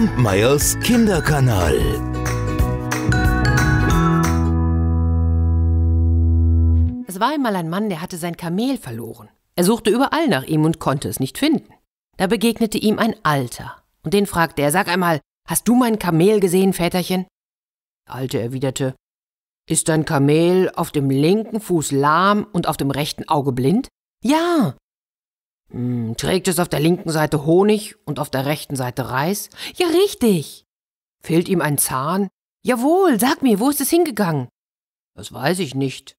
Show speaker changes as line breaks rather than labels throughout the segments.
Kampmeyers Kinderkanal.
Es war einmal ein Mann, der hatte sein Kamel verloren. Er suchte überall nach ihm und konnte es nicht finden. Da begegnete ihm ein Alter. Und den fragte er, sag einmal, hast du mein Kamel gesehen, Väterchen? Der Alte erwiderte, ist dein Kamel auf dem linken Fuß lahm und auf dem rechten Auge blind? Ja, hm, trägt es auf der linken Seite Honig und auf der rechten Seite Reis? Ja, richtig. Fehlt ihm ein Zahn? Jawohl, sag mir, wo ist es hingegangen? Das weiß ich nicht.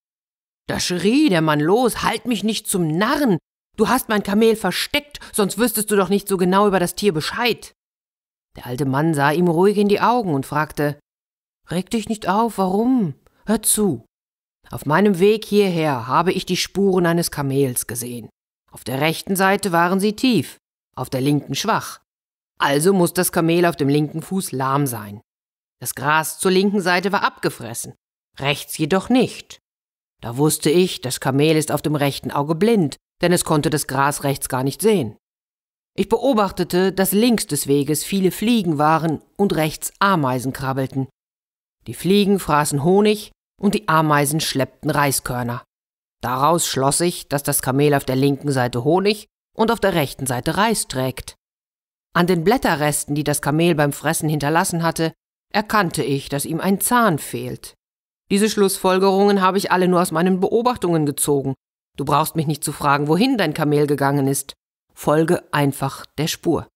Da schrie der Mann los, halt mich nicht zum Narren. Du hast mein Kamel versteckt, sonst wüsstest du doch nicht so genau über das Tier Bescheid. Der alte Mann sah ihm ruhig in die Augen und fragte Reg dich nicht auf, warum? Hör zu. Auf meinem Weg hierher habe ich die Spuren eines Kamels gesehen. Auf der rechten Seite waren sie tief, auf der linken schwach. Also muss das Kamel auf dem linken Fuß lahm sein. Das Gras zur linken Seite war abgefressen, rechts jedoch nicht. Da wusste ich, das Kamel ist auf dem rechten Auge blind, denn es konnte das Gras rechts gar nicht sehen. Ich beobachtete, dass links des Weges viele Fliegen waren und rechts Ameisen krabbelten. Die Fliegen fraßen Honig und die Ameisen schleppten Reiskörner. Daraus schloss ich, dass das Kamel auf der linken Seite Honig und auf der rechten Seite Reis trägt. An den Blätterresten, die das Kamel beim Fressen hinterlassen hatte, erkannte ich, dass ihm ein Zahn fehlt. Diese Schlussfolgerungen habe ich alle nur aus meinen Beobachtungen gezogen. Du brauchst mich nicht zu fragen, wohin dein Kamel gegangen ist. Folge einfach der Spur.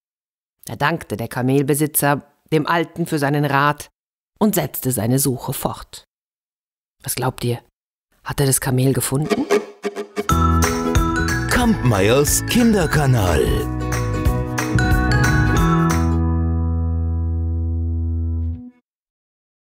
Da dankte der Kamelbesitzer dem Alten für seinen Rat und setzte seine Suche fort. Was glaubt ihr? Hat er das Kamel gefunden?
Kampmeyers Kinderkanal.